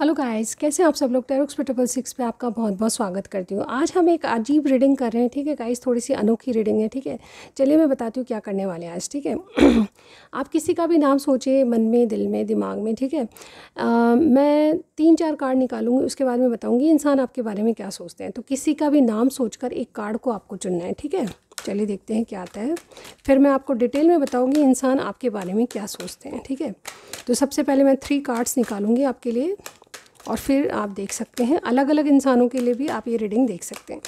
Hello guys कैसे आप सब लोग टेरोक्स पे ट्रिपल सिक्स पे आपका बहुत बहुत स्वागत करती हूँ आज हम एक अजीब रीडिंग कर रहे हैं ठीक है गाइस थोड़ी सी अनोखी रीडिंग है ठीक है चलिए मैं बताती हूँ क्या करने वाले हैं आज ठीक है आप किसी का भी नाम सोचिए मन में दिल में दिमाग में ठीक है मैं तीन चार कार्ड निकालूंगी उसके बाद में बताऊँगी इंसान आपके बारे में क्या सोचते हैं तो किसी का भी नाम सोचकर एक कार्ड को आपको चुनना है ठीक है चलिए देखते हैं क्या आता है फिर मैं आपको डिटेल में बताऊंगी इंसान आपके बारे में क्या सोचते हैं ठीक है तो सबसे पहले मैं थ्री कार्ड्स निकालूंगी आपके लिए और फिर आप देख सकते हैं अलग अलग इंसानों के लिए भी आप ये रीडिंग देख सकते हैं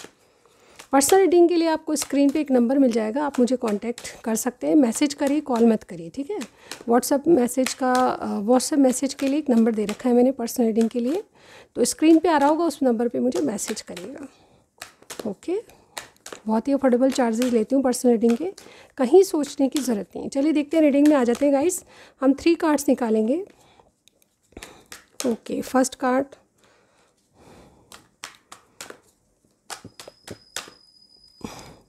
पर्सनल रीडिंग के लिए आपको स्क्रीन पे एक नंबर मिल जाएगा आप मुझे कांटेक्ट कर सकते हैं मैसेज करिए कॉल मत करिए ठीक है व्हाट्सअप मैसेज का व्हाट्सअप मैसेज के लिए एक नंबर दे रखा है मैंने पर्सनल रीडिंग के लिए तो स्क्रीन पे आ रहा होगा उस नंबर पे मुझे मैसेज करिएगा ओके बहुत ही अफोर्डेबल चार्जेस लेती हूँ पर्सनल रीडिंग के कहीं सोचने की ज़रूरत नहीं है चलिए देखते हैं रीडिंग में आ जाते हैं गाइस हम थ्री कार्ड्स निकालेंगे okay first card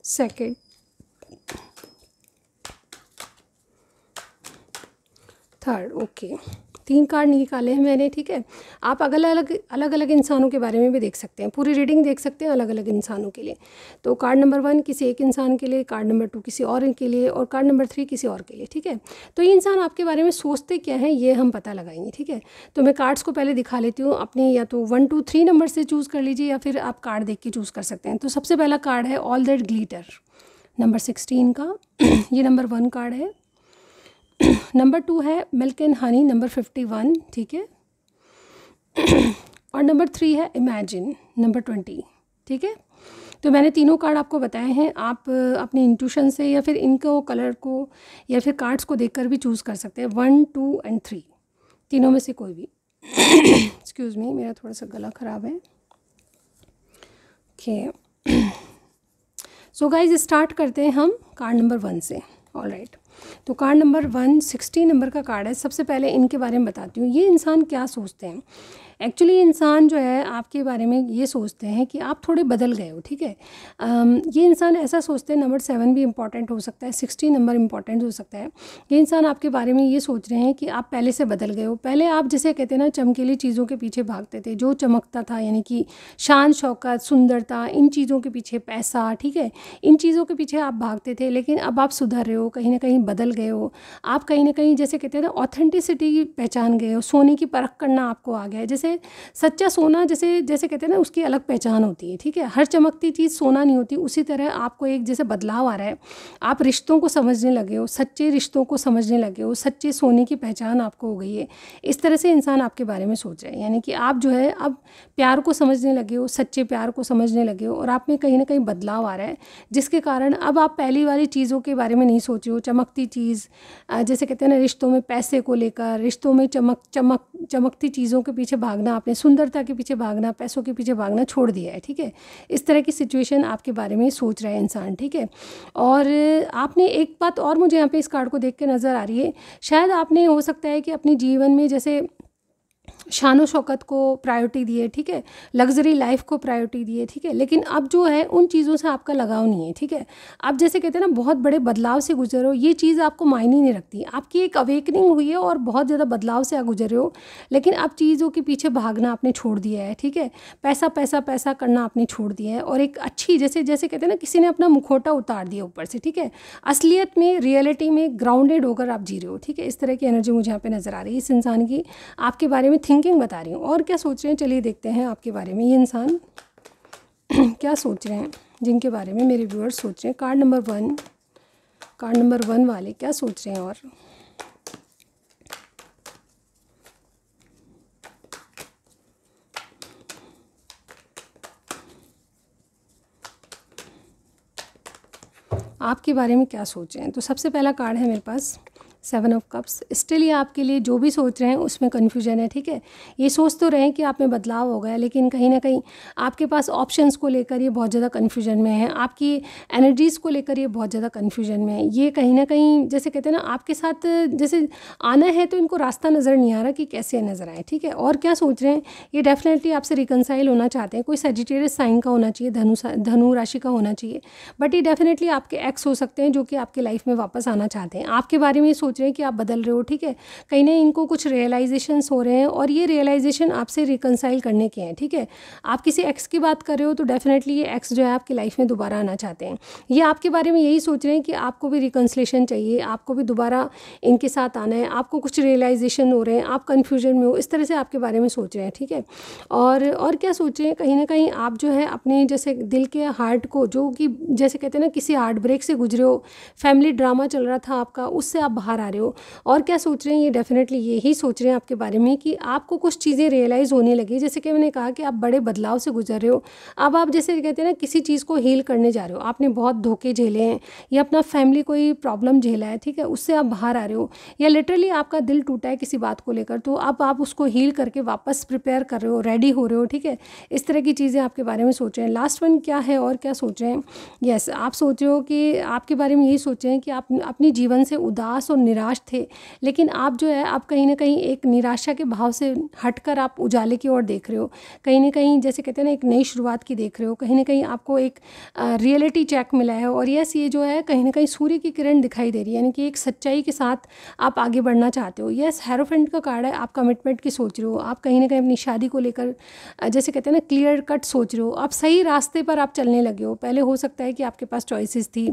second third okay तीन कार्ड निकाले हैं मैंने ठीक है आप अलग अलग अलग अलग इंसानों के बारे में भी देख सकते हैं पूरी रीडिंग देख सकते हैं अलग अलग इंसानों के लिए तो कार्ड नंबर वन किसी एक इंसान के लिए कार्ड नंबर टू किसी और के लिए और कार्ड नंबर थ्री किसी और के लिए ठीक है तो ये इंसान आपके बारे में सोचते क्या है ये हम पता लगाएंगे ठीक है तो मैं कार्ड्स को पहले दिखा लेती हूँ अपने या तो वन टू थ्री नंबर से चूज़ कर लीजिए या फिर आप कार्ड देख के चूज़ कर सकते हैं तो सबसे पहला कार्ड है all that glitter number sixteen का ये नंबर वन कार्ड है नंबर टू है milk and honey number fifty one ठीक है और नंबर थ्री है इमेजिन नंबर ट्वेंटी ठीक है तो मैंने तीनों कार्ड आपको बताए हैं आप अपने इंट्यूशन से या फिर इनको कलर को या फिर कार्ड्स को देखकर भी चूज़ कर सकते हैं वन टू एंड थ्री तीनों में से कोई भी एक्सक्यूज़ मी मेरा थोड़ा सा गला ख़राब है ओके सो गाइज स्टार्ट करते हैं हम कार्ड नंबर वन से ऑल राइट right. तो card number one sixty number का कार्ड है सबसे पहले इनके बारे में बताती हूँ ये इंसान क्या सोचते हैं एक्चुअली इंसान जो है आपके बारे में ये सोचते हैं कि आप थोड़े बदल गए हो ठीक है ये इंसान ऐसा सोचते हैं नंबर सेवन भी इंपॉर्टेंट हो सकता है सिक्सटी नंबर इंपॉर्टेंट हो सकता है ये इंसान आपके बारे में ये सोच रहे हैं कि आप पहले से बदल गए हो पहले आप जिसे कहते हैं ना चमकीली चीज़ों के पीछे भागते थे जो चमकता था यानी कि शान शौकत सुंदरता इन चीज़ों के पीछे पैसा ठीक है इन चीज़ों के पीछे आप भागते थे लेकिन अब आप सुधर रहे हो कहीं ना कहीं बदल गए हो आप कहीं ना कहीं जैसे कहते हैं ऑथेंटिसिटी की पहचान गए हो सोने की परख करना आपको आ गया है जैसे सच्चा सोना जैसे जैसे कहते हैं ना उसकी अलग पहचान होती है ठीक है हर चमकती चीज़ सोना नहीं होती उसी तरह आपको एक जैसे बदलाव आ रहा है आप रिश्तों को समझने लगे हो सच्चे रिश्तों को समझने लगे हो सच्चे सोने की पहचान आपको हो गई है इस तरह से इंसान आपके बारे में सोच रहे हैं यानी कि आप जो है अब प्यार को समझने लगे हो सच्चे प्यार को समझने लगे हो और आप में कहीं ना कहीं बदलाव आ रहा है जिसके कारण अब आप पहली वाली चीज़ों के बारे में नहीं सोच रहे हो चमकते चमकती चीज़ जैसे कहते हैं ना रिश्तों में पैसे को लेकर रिश्तों में चमक चमक चमकती चीज़ों के पीछे भागना आपने सुंदरता के पीछे भागना पैसों के पीछे भागना छोड़ दिया है ठीक है इस तरह की सिचुएशन आपके बारे में सोच रहा है इंसान ठीक है और आपने एक बात और मुझे यहाँ पे इस कार्ड को देख के नज़र आ रही है शायद आपने हो सकता है कि अपने जीवन में जैसे शान शौकत को प्रायोरिटी दिए ठीक है लग्जरी लाइफ को प्रायोरिटी दिए ठीक है लेकिन अब जो है उन चीज़ों से आपका लगाव नहीं है ठीक है आप जैसे कहते हैं ना बहुत बड़े बदलाव से गुजर हो ये चीज़ आपको मायने नहीं रखती आपकी एक अवेकनिंग हुई है और बहुत ज़्यादा बदलाव से आप गुजरे हो लेकिन अब चीज़ों के पीछे भागना आपने छोड़ दिया है ठीक है पैसा पैसा पैसा करना आपने छोड़ दिया है और एक अच्छी जैसे जैसे कहते हैं ना किसी ने अपना मुखोटा उतार दिया ऊपर से ठीक है असलियत में रियलिटी में ग्राउंडेड होकर आप जी रहे हो ठीक है इस तरह की एनर्जी मुझे यहाँ पर नज़र आ रही है इस इंसान की आपके बारे में थिंक थिंकिंग बता रही हूँ और क्या सोच रहे हैं चलिए देखते हैं आपके बारे में ये इंसान क्या सोच रहे हैं जिनके बारे में मेरे व्यूअर्स सोच रहे हैं card number one card number one वाले क्या सोच रहे हैं और आपके बारे में क्या सोच रहे हैं तो सबसे पहला कार्ड है मेरे पास सेवन ऑफ कप्स स्टिल ये आपके लिए जो भी सोच रहे हैं उसमें कन्फ्यूजन है ठीक है ये सोच तो रहे हैं कि आप में बदलाव हो गया लेकिन कहीं ना कहीं आपके पास ऑप्शंस को लेकर ये बहुत ज़्यादा कन्फ्यूजन में है आपकी एनर्जीज़ को लेकर ये बहुत ज़्यादा कन्फ्यूजन में है ये कहीं ना कहीं जैसे कहते हैं ना आपके साथ जैसे आना है तो इनको रास्ता नज़र नहीं आ रहा कि कैसे नज़र आए ठीक है और क्या सोच रहे हैं ये डेफिनेटली आपसे रिकनसाइल होना चाहते हैं कोई सजिटेरियस साइन का होना चाहिए धनु धनु राशि का होना चाहिए बट ये डेफिनेटली आपके एक्स हो सकते हैं जो कि आपके लाइफ में वापस आना चाहते हैं आपके बारे में सोच सोच रहे हैं कि आप बदल रहे हो ठीक है कहीं ना इनको कुछ रियलाइजेशन हो रहे हैं और ये रियलाइजेशन आपसे रिकनसाइल करने के हैं ठीक है आप किसी एक्स की बात कर रहे हो तो डेफिनेटली ये एक्स जो है आपकी लाइफ में दोबारा आना चाहते हैं ये आपके बारे में यही सोच रहे हैं कि आपको भी रिकनसलेशन चाहिए आपको भी दोबारा इनके साथ आना है आपको कुछ रियलाइजेशन हो रहे हैं आप कन्फ्यूजन में हो इस तरह से आपके बारे में सोच रहे हैं ठीक है और और क्या सोच रहे हैं कहीं ना कहीं आप जो है अपने जैसे दिल के हार्ट को जो कि जैसे कहते हैं ना किसी हार्ट ब्रेक से गुजरे हो फैमिली ड्रामा चल रहा था आपका उससे आप बाहर आ जा रहे हो और क्या सोच रहे हैं ये डेफिनेटली यही सोच रहे हैं आपके बारे में कि आपको कुछ चीज़ें रियलाइज़ होने लगी जैसे कि मैंने कहा कि आप बड़े बदलाव से गुजर रहे हो अब आप जैसे कहते हैं ना किसी चीज़ को हील करने जा रहे हो आपने बहुत धोखे झेले हैं या अपना फैमिली कोई प्रॉब्लम झेला है ठीक है उससे आप बाहर आ रहे हो या लिटरली आपका दिल टूटा है किसी बात को लेकर तो अब आप उसको हील करके वापस प्रिपेयर कर रहे हो रेडी हो रहे हो ठीक है इस तरह की चीज़ें आपके बारे में सोच रहे हैं लास्ट वन क्या है और क्या सोच रहे हैं यस आप सोच रहे हो कि आपके बारे में यही सोच रहे हैं कि आप अपनी जीवन से उदास और निराश थे लेकिन आप जो है आप कहीं ना कहीं एक निराशा के भाव से हटकर आप उजाले की ओर देख रहे हो कहीं ना कहीं जैसे कहते हैं ना एक नई शुरुआत की देख रहे हो कहीं ना कहीं आपको एक रियलिटी चेक मिला है और यस ये जो है कहीं ना कहीं सूर्य की किरण दिखाई दे रही है यानी कि एक सच्चाई के साथ आप आगे बढ़ना चाहते हो यस हैरोफ्रेंड का कार्ड है आप कमिटमेंट की सोच रहे हो आप कहीं ना कहीं अपनी शादी को लेकर जैसे कहते हैं ना क्लियर कट सोच रहे हो आप सही रास्ते पर आप चलने लगे हो पहले हो सकता है कि आपके पास चॉइसेस थी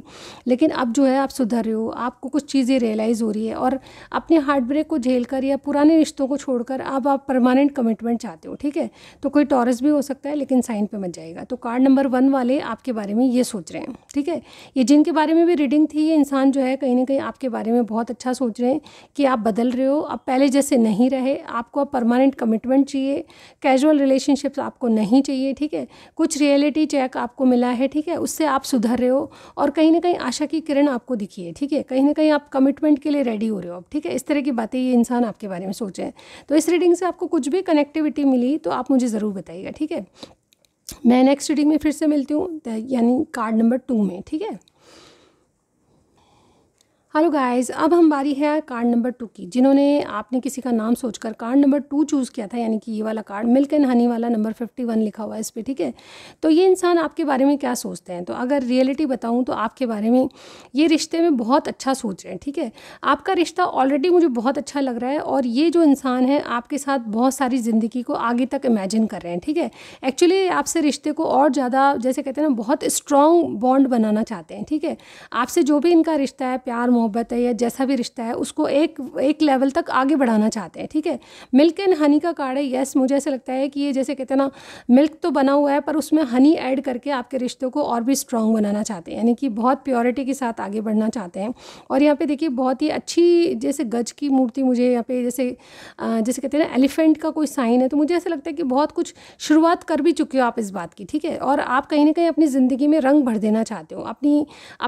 लेकिन अब जो है आप सुधर रहे हो आपको कुछ चीज़ें रियलाइज़ हो रही है और अपने हार्ट ब्रेक को झेल कर या पुराने रिश्तों को छोड़कर अब आप परमानेंट कमिटमेंट चाहते हो ठीक है तो कोई टॉरस भी हो सकता है लेकिन साइन पे मत जाएगा तो कार्ड नंबर वन वाले आपके बारे में ये सोच रहे हैं ठीक है ये जिनके बारे में भी रीडिंग थी ये इंसान जो है कहीं ना कहीं आपके बारे में बहुत अच्छा सोच रहे हैं कि आप बदल रहे हो आप पहले जैसे नहीं रहे आपको अब परमानेंट कमिटमेंट चाहिए कैजुअल रिलेशनशिप्स आपको नहीं चाहिए ठीक है कुछ रियलिटी चेक आपको मिला है ठीक है उससे आप सुधर रहे हो और कहीं ना कहीं आशा की किरण आपको दिखी है ठीक है कहीं ना कहीं आप कमिटमेंट के लिए रेडी हो रहे हो आप ठीक है इस तरह की बातें ये इंसान आपके बारे में सोचे तो इस रीडिंग से आपको कुछ भी कनेक्टिविटी मिली तो आप मुझे ज़रूर बताइएगा ठीक है मैं नेक्स्ट रीडिंग में फिर से मिलती हूँ यानी कार्ड नंबर टू में ठीक है हेलो गाइस अब हम बारी है कार्ड नंबर टू की जिन्होंने आपने किसी का नाम सोचकर कार्ड नंबर टू चूज़ किया था यानी कि ये वाला कार्ड मिल्क एंड हनी वाला नंबर फिफ्टी वन लिखा हुआ है इस पर ठीक है तो ये इंसान आपके बारे में क्या सोचते हैं तो अगर रियलिटी बताऊँ तो आपके बारे में ये रिश्ते में बहुत अच्छा सोच रहे हैं ठीक है आपका रिश्ता ऑलरेडी मुझे बहुत अच्छा लग रहा है और ये जो इंसान है आपके साथ बहुत सारी ज़िंदगी को आगे तक इमेजिन कर रहे हैं ठीक है एक्चुअली आपसे रिश्ते को और ज़्यादा जैसे कहते हैं ना बहुत स्ट्रॉन्ग बॉन्ड बनाना चाहते हैं ठीक है आपसे जो भी इनका रिश्ता है प्यार मोहब्बत है या जैसा भी रिश्ता है उसको एक एक लेवल तक आगे बढ़ाना चाहते हैं ठीक है मिल्क एंड हनी का कार्ड है येस मुझे ऐसा लगता है कि ये जैसे कहते हैं ना मिल्क तो बना हुआ है पर उसमें हनी ऐड करके आपके रिश्तों को और भी स्ट्रॉन्ग बनाना चाहते हैं यानी कि बहुत प्योरिटी के साथ आगे बढ़ना चाहते हैं और यहाँ पर देखिए बहुत ही अच्छी जैसे गज की मूर्ति मुझे यहाँ पे जैसे जैसे कहते हैं ना एलिफेंट का कोई साइन है तो मुझे ऐसा लगता है कि बहुत कुछ शुरुआत कर भी चुके हो आप इस बात की ठीक है और आप कहीं ना कहीं अपनी ज़िंदगी में रंग भर देना चाहते हो अपनी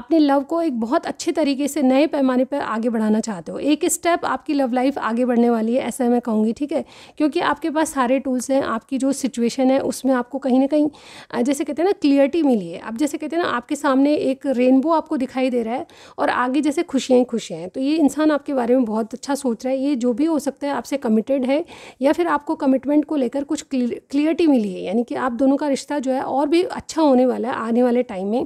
अपने लव को एक बहुत अच्छे तरीके से नए पैमाने पर आगे बढ़ाना चाहते हो एक स्टेप आपकी लव लाइफ आगे बढ़ने वाली है ऐसा मैं कहूँगी ठीक है क्योंकि आपके पास सारे टूल्स हैं आपकी जो सिचुएशन है उसमें आपको कहीं ना कहीं जैसे कहते हैं ना क्लियरिटी मिली है अब जैसे कहते हैं ना आपके सामने एक रेनबो आपको दिखाई दे रहा है और आगे जैसे खुशियाँ ही खुशियाँ हैं तो ये इंसान आपके बारे में बहुत अच्छा सोच रहा है ये जो भी हो सकता है आपसे कमिटेड है या फिर आपको कमिटमेंट को लेकर कुछ क्लियरिटी मिली है यानी कि आप दोनों का रिश्ता जो है और भी अच्छा होने वाला है आने वाले टाइम में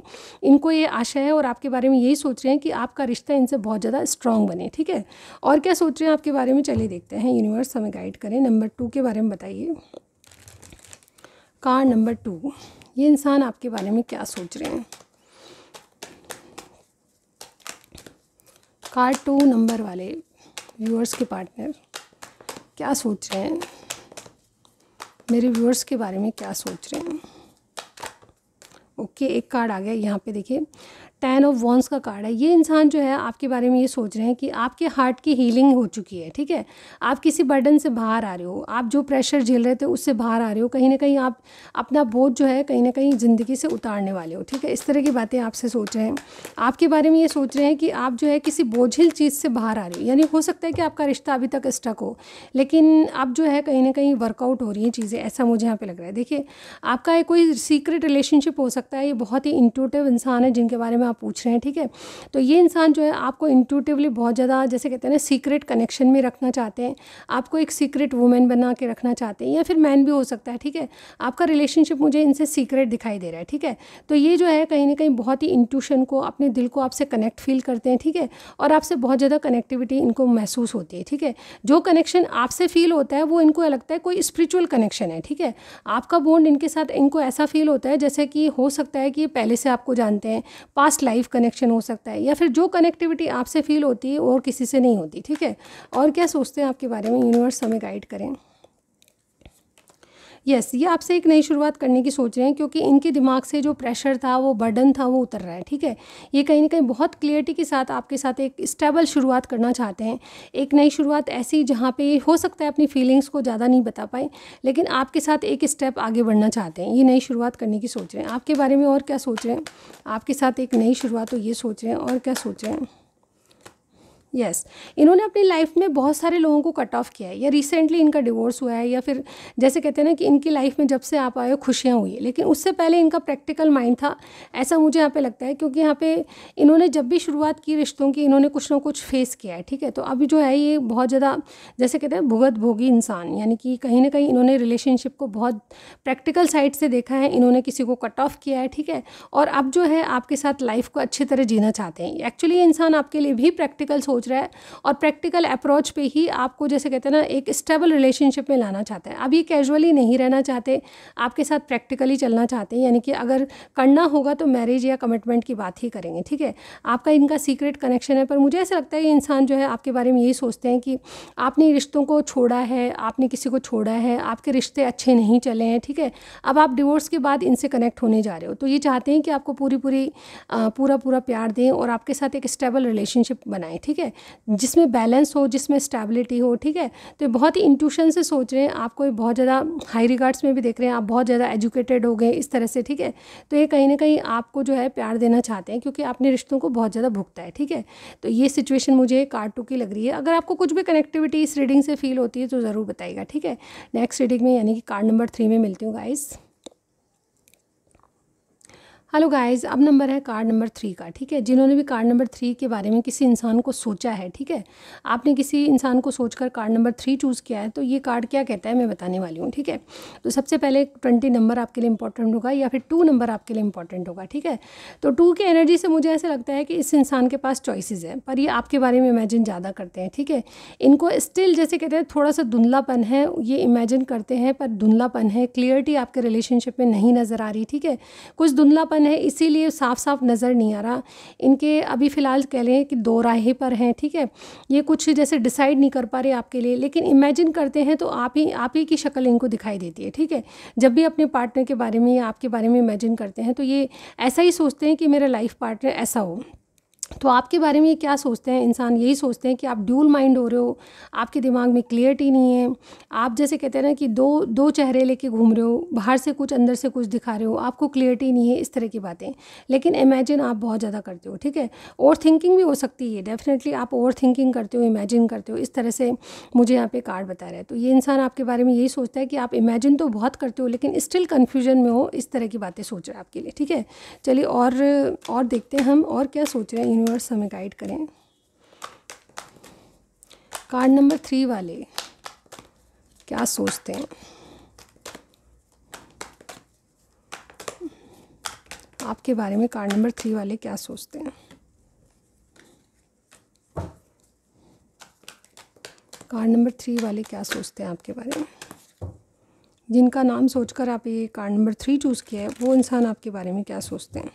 इनको ये आशा है और आपके बारे में यही सोच रहे हैं कि आपका रिश्ता इनसे से बहुत ज़्यादा स्ट्रॉन्ग बने ठीक है और क्या सोच रहे हैं आपके बारे में चलिए देखते हैं यूनिवर्स हमें गाइड करें नंबर टू के बारे में बताइए कार नंबर टू ये इंसान आपके बारे में क्या सोच रहे हैं कार टू नंबर वाले व्यूअर्स के पार्टनर क्या सोच रहे हैं मेरे व्यूअर्स के बारे में क्या सोच रहे हैं ओके okay, एक कार्ड आ गया यहाँ पे देखिए टेन ऑफ वॉन्स का कार्ड है ये इंसान जो है आपके बारे में ये सोच रहे हैं कि आपके हार्ट की हीलिंग हो चुकी है ठीक है आप किसी बर्डन से बाहर आ रहे हो आप जो प्रेशर झेल रहे थे उससे बाहर आ रहे हो कहीं ना कहीं आप अपना बोझ जो है कहीं ना कहीं ज़िंदगी से उतारने वाले हो ठीक है इस तरह की बातें आपसे सोच रहे हैं आपके बारे में ये सोच रहे हैं कि आप जो है किसी बोझिल चीज़ से बाहर आ रहे हो यानी हो सकता है कि आपका रिश्ता अभी तक स्टक हो लेकिन अब जो है कहीं ना कहीं वर्कआउट हो रही हैं चीज़ें ऐसा मुझे यहाँ पर लग रहा है देखिए आपका कोई सीक्रेट रिलेशनशिप हो सकता है ये बहुत ही इंटूटिव इंसान है जिनके बारे में आप पूछ रहे हैं ठीक है तो ये इंसान जो है आपको इंटूटिवली बहुत ज़्यादा जैसे कहते हैं ना सीक्रेट कनेक्शन में रखना चाहते हैं आपको एक सीक्रेट वुमेन बना के रखना चाहते हैं या फिर मैन भी हो सकता है ठीक है आपका रिलेशनशिप मुझे इनसे सीक्रेट दिखाई दे रहा है ठीक है तो ये जो है कहीं ना कहीं बहुत ही इंट्यूशन को अपने दिल को आपसे कनेक्ट फील करते हैं ठीक है और आपसे बहुत ज़्यादा कनेक्टिविटी इनको महसूस होती है ठीक है जो कनेक्शन आपसे फील होता है वो इनको लगता है कोई स्पिरिचुअल कनेक्शन है ठीक है आपका बॉन्ड इनके साथ इनको ऐसा फील होता है जैसे कि हो सकता है कि ये पहले से आपको जानते हैं पास्ट पास्ट लाइफ कनेक्शन हो सकता है या फिर जो कनेक्टिविटी आपसे फील होती है और किसी से नहीं होती ठीक है और क्या सोचते हैं आपके बारे में यूनिवर्स हमें गाइड करें यस ये आपसे एक नई शुरुआत करने की सोच रहे हैं क्योंकि इनके दिमाग से जो प्रेशर था वो बर्डन था वो उतर रहा है ठीक है ये कहीं ना कहीं बहुत क्लियरिटी के साथ आपके साथ एक स्टेबल शुरुआत करना चाहते हैं एक नई शुरुआत ऐसी जहाँ पे हो सकता है अपनी फीलिंग्स को ज़्यादा नहीं बता पाए लेकिन आपके साथ एक स्टेप आगे बढ़ना चाहते हैं ये नई शुरुआत करने की सोच रहे हैं आपके बारे में और क्या सोच रहे हैं आपके साथ एक नई शुरुआत तो ये सोच रहे हैं और क्या सोच रहे हैं यस yes. इन्होंने अपनी लाइफ में बहुत सारे लोगों को कट ऑफ किया है या रिसेंटली इनका डिवोर्स हुआ है या फिर जैसे कहते हैं ना कि इनकी लाइफ में जब से आप आए खुशियाँ हुई लेकिन उससे पहले इनका प्रैक्टिकल माइंड था ऐसा मुझे यहाँ पे लगता है क्योंकि यहाँ पे इन्होंने जब भी शुरुआत की रिश्तों की इन्होंने कुछ ना कुछ फेस किया है ठीक है तो अभी जो है ये बहुत ज़्यादा जैसे कहते हैं भुगत भोगी इंसान यानी कि कहीं ना कहीं इन्होंने रिलेशनशिप को बहुत प्रैक्टिकल साइड से देखा है इन्होंने किसी को कट ऑफ किया है ठीक है और अब जो है आपके साथ लाइफ को अच्छी तरह जीना चाहते हैं एक्चुअली ये इंसान आपके लिए भी प्रैक्टिकल सोच सोच रहा है और प्रैक्टिकल अप्रोच पे ही आपको जैसे कहते हैं ना एक स्टेबल रिलेशनशिप में लाना चाहते हैं आप ये कैजुअली नहीं रहना चाहते आपके साथ प्रैक्टिकली चलना चाहते हैं यानी कि अगर करना होगा तो मैरिज या कमिटमेंट की बात ही करेंगे ठीक है आपका इनका सीक्रेट कनेक्शन है पर मुझे ऐसा लगता है ये इंसान जो है आपके बारे में यही सोचते हैं कि आपने रिश्तों को छोड़ा है आपने किसी को छोड़ा है आपके रिश्ते अच्छे नहीं चले हैं ठीक है अब आप डिवोर्स के बाद इनसे कनेक्ट होने जा रहे हो तो ये चाहते हैं कि आपको पूरी पूरी पूरा पूरा प्यार दें और आपके साथ एक स्टेबल रिलेशनशिप बनाएं ठीक है जिसमें बैलेंस हो जिसमें स्टेबिलिटी हो ठीक है तो बहुत ही इंट्यूशन से सोच रहे हैं आपको बहुत ज़्यादा हाई रिगार्ड्स में भी देख रहे हैं आप बहुत ज़्यादा एजुकेटेड हो गए इस तरह से ठीक है तो ये कहीं ना कहीं आपको जो है प्यार देना चाहते हैं क्योंकि आपने रिश्तों को बहुत ज़्यादा भुगता है ठीक है तो ये सिचुएशन मुझे कार्ड टू की लग रही है अगर आपको कुछ भी कनेक्टिविटी इस रीडिंग से फील होती है तो ज़रूर बताइएगा ठीक है नेक्स्ट रीडिंग में यानी कि कार्ड नंबर थ्री में मिलती हूँ गाइज़ हेलो गाइस अब नंबर है कार्ड नंबर थ्री का ठीक है जिन्होंने भी कार्ड नंबर थ्री के बारे में किसी इंसान को सोचा है ठीक है आपने किसी इंसान को सोचकर कार्ड नंबर थ्री चूज़ किया है तो ये कार्ड क्या कहता है मैं बताने वाली हूँ ठीक है तो सबसे पहले ट्वेंटी नंबर आपके लिए इंपॉर्टेंट होगा या फिर टू नंबर आपके लिए इंपॉर्टेंट होगा ठीक है तो टू की एनर्जी से मुझे ऐसा लगता है कि इस इंसान के पास चॉइसिस हैं पर ये आपके बारे में इमेजिन ज़्यादा करते हैं ठीक है इनको स्टिल जैसे कहते हैं थोड़ा सा धुंधलापन है ये इमेजिन करते हैं पर धुंधलापन है क्लियरिटी आपके रिलेशनशिप में नहीं नज़र आ रही ठीक है कुछ धुंधलापन रीज़न है इसीलिए साफ साफ नज़र नहीं आ रहा इनके अभी फ़िलहाल कह रहे हैं कि दो राहे पर हैं ठीक है ये कुछ जैसे डिसाइड नहीं कर पा रहे आपके लिए लेकिन इमेजिन करते हैं तो आप ही आप ही की शक्ल इनको दिखाई देती है ठीक है जब भी अपने पार्टनर के बारे में या आपके बारे में इमेजिन करते हैं तो ये ऐसा ही सोचते हैं कि मेरा लाइफ पार्टनर ऐसा हो तो आपके बारे में ये क्या सोचते हैं इंसान यही सोचते हैं कि आप ड्यूल माइंड हो रहे हो आपके दिमाग में क्लियरिटी नहीं है आप जैसे कहते हैं ना कि दो दो चेहरे लेके घूम रहे हो बाहर से कुछ अंदर से कुछ दिखा रहे हो आपको क्लियरिटी नहीं है इस तरह की बातें लेकिन इमेजिन आप बहुत ज़्यादा करते हो ठीक है ओवर थिंकिंग भी हो सकती है डेफिनेटली आप ओवर थिंकिंग करते हो इमेजिन करते हो इस तरह से मुझे यहाँ पे कार्ड बता रहा है तो ये इंसान आपके बारे में यही सोचता है कि आप इमेजिन तो बहुत करते हो लेकिन स्टिल कन्फ्यूजन में हो इस तरह की बातें सोच रहे हैं आपके लिए ठीक है चलिए और और देखते हैं हम और क्या सोच रहे हैं यूनिवर्स हमें गाइड करें कार्ड नंबर थ्री वाले क्या सोचते हैं आपके बारे में कार्ड नंबर थ्री वाले क्या सोचते हैं कार्ड नंबर थ्री वाले क्या सोचते हैं आपके बारे में जिनका नाम सोचकर आप ये कार्ड नंबर थ्री चूज़ किया है वो इंसान आपके बारे में क्या सोचते हैं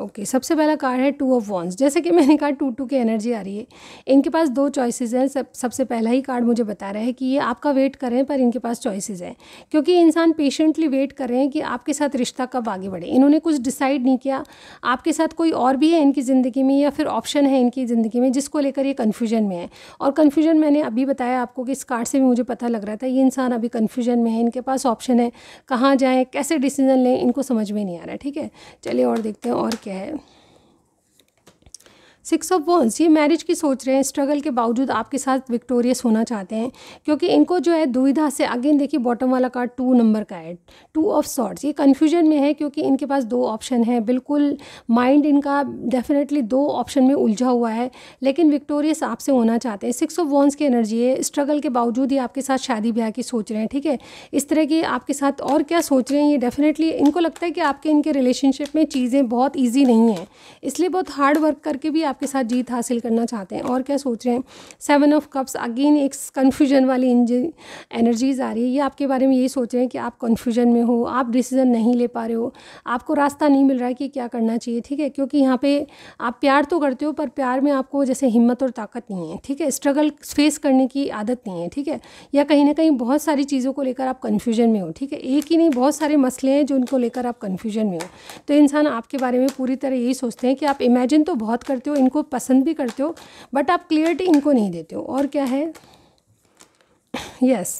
ओके okay, सबसे पहला कार्ड है टू ऑफ वॉन्स जैसे कि मैंने कहा टू टू की एनर्जी आ रही है इनके पास दो चॉइसेस हैं सब सबसे पहला ही कार्ड मुझे बता रहा है कि ये आपका वेट करें पर इनके पास चॉइसेस हैं क्योंकि इंसान पेशेंटली वेट कर रहे हैं कि आपके साथ रिश्ता कब आगे बढ़े इन्होंने कुछ डिसाइड नहीं किया आपके साथ कोई और भी है इनकी ज़िंदगी में या फिर ऑप्शन है इनकी ज़िंदगी में जिसको लेकर ये कन्फ्यूजन में है और कन्फ्यूजन मैंने अभी बताया आपको कि इस कार्ड से भी मुझे पता लग रहा था ये इंसान अभी कन्फ्यूजन में है इनके पास ऑप्शन है कहाँ जाएँ कैसे डिसीजन लें इनको समझ में नहीं आ रहा ठीक है चलिए और देखते हैं और basket सिक्स ऑफ वंस ये मैरिज की सोच रहे हैं स्ट्रगल के बावजूद आपके साथ विक्टोरियस होना चाहते हैं क्योंकि इनको जो है दुविधा से अगेन देखिए बॉटम वाला कार्ड टू नंबर का है टू ऑफ सॉर्ट्स ये कन्फ्यूजन में है क्योंकि इनके पास दो ऑप्शन है बिल्कुल माइंड इनका डेफिनेटली दो ऑप्शन में उलझा हुआ है लेकिन विक्टोरियस आपसे होना चाहते हैं सिक्स ऑफ वॉन्स की एनर्जी है स्ट्रगल के बावजूद ये आपके साथ शादी ब्याह की सोच रहे हैं ठीक है इस तरह की आपके साथ और क्या सोच रहे हैं ये डेफिनेटली इनको लगता है कि आपके इनके रिलेशनशिप में चीज़ें बहुत ईजी नहीं है इसलिए बहुत हार्ड वर्क करके भी आप आपके साथ जीत हासिल करना चाहते हैं और क्या सोच रहे हैं सेवन ऑफ कप्स अगेन एक कन्फ्यूजन वाली एनर्जीज आ रही है ये आपके बारे में यही सोच रहे हैं कि आप कन्फ्यूजन में हो आप डिसीज़न नहीं ले पा रहे हो आपको रास्ता नहीं मिल रहा है कि क्या करना चाहिए ठीक है क्योंकि यहाँ पे आप प्यार तो करते हो पर प्यार में आपको जैसे हिम्मत और ताकत नहीं है ठीक है स्ट्रगल फेस करने की आदत नहीं है ठीक है या कहीं ना कहीं बहुत सारी चीज़ों को लेकर आप कन्फ्यूजन में हो ठीक है एक ही नहीं बहुत सारे मसले हैं जो लेकर आप कन्फ्यूजन में हो तो इंसान आपके बारे में पूरी तरह यही सोचते हैं कि आप इमेजिन तो बहुत करते हो इनको पसंद भी करते हो बट आप क्लियरिटी इनको नहीं देते हो और क्या है यस yes.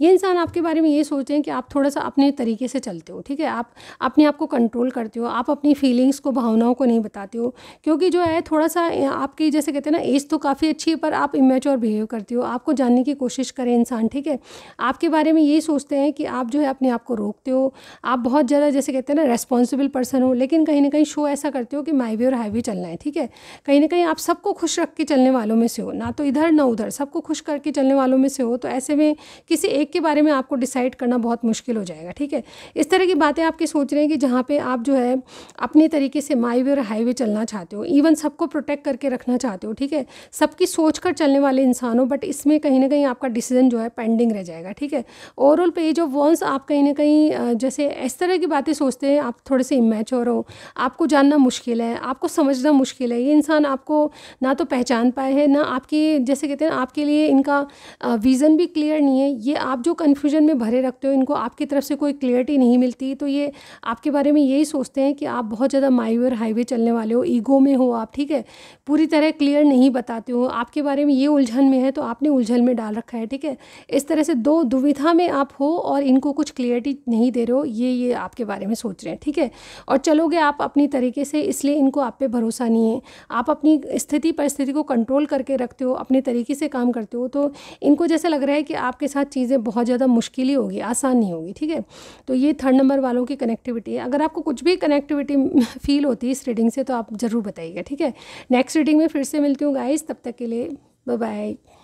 ये इंसान आपके बारे में ये सोचते हैं कि आप थोड़ा सा अपने तरीके से चलते हो ठीक है आप अपने आप को कंट्रोल करते हो आप अपनी फीलिंग्स को भावनाओं को नहीं बताते हो क्योंकि जो है थोड़ा सा आपकी जैसे कहते हैं ना एज तो काफ़ी अच्छी है पर आप इमेच्योर बिहेव करते हो आपको जानने की कोशिश करें इंसान ठीक है आपके बारे में यही सोचते हैं कि आप जो है अपने आप को रोकते हो आप बहुत ज़्यादा जैसे कहते हैं ना रेस्पॉन्सिबल पर्सन हो लेकिन कहीं ना कहीं शो ऐसा करते हो कि माई वे और हाई वे चलना है ठीक है कहीं ना कहीं आप सबको खुश रख के चलने वालों में से हो ना तो इधर ना उधर सबको खुश करके चलने वालों में से हो तो ऐसे में किसी एक एक के बारे में आपको डिसाइड करना बहुत मुश्किल हो जाएगा ठीक है इस तरह की बातें आपके सोच रहे हैं कि जहाँ पे आप जो है अपने तरीके से माईवे और हाईवे चलना चाहते हो इवन सबको प्रोटेक्ट करके रखना चाहते हो ठीक है सबकी सोच कर चलने वाले इंसान हो बट इसमें कहीं ना कहीं आपका डिसीजन जो है पेंडिंग रह जाएगा ठीक है ओवरऑल पेज ऑफ वॉन्स आप कहीं ना कहीं जैसे इस तरह की बातें सोचते हैं आप थोड़े से इमेचोर हो आपको जानना मुश्किल है आपको समझना मुश्किल है ये इंसान आपको ना तो पहचान पाए हैं ना आपकी जैसे कहते हैं आपके लिए इनका विज़न भी क्लियर नहीं है ये आप आप जो कन्फ्यूजन में भरे रखते हो इनको आपकी तरफ से कोई क्लियरिटी नहीं मिलती तो ये आपके बारे में यही सोचते हैं कि आप बहुत ज़्यादा माइवर हाईवे चलने वाले हो ईगो में हो आप ठीक है पूरी तरह क्लियर नहीं बताते हो आपके बारे में ये उलझन में है तो आपने उलझन में डाल रखा है ठीक है इस तरह से दो दुविधा में आप हो और इनको कुछ क्लियरिटी नहीं दे रहे हो ये ये आपके बारे में सोच रहे हैं ठीक है और चलोगे आप अपनी तरीके से इसलिए इनको आप पे भरोसा नहीं है आप अपनी स्थिति परिस्थिति को कंट्रोल करके रखते हो अपने तरीके से काम करते हो तो इनको जैसा लग रहा है कि आपके साथ चीज़ें बहुत ज़्यादा मुश्किल ही होगी आसान नहीं होगी ठीक है तो ये थर्ड नंबर वालों की कनेक्टिविटी है अगर आपको कुछ भी कनेक्टिविटी फील होती है इस रीडिंग से तो आप ज़रूर बताइएगा ठीक है नेक्स्ट रीडिंग में फिर से मिलती हूँ गाइस तब तक के लिए बाय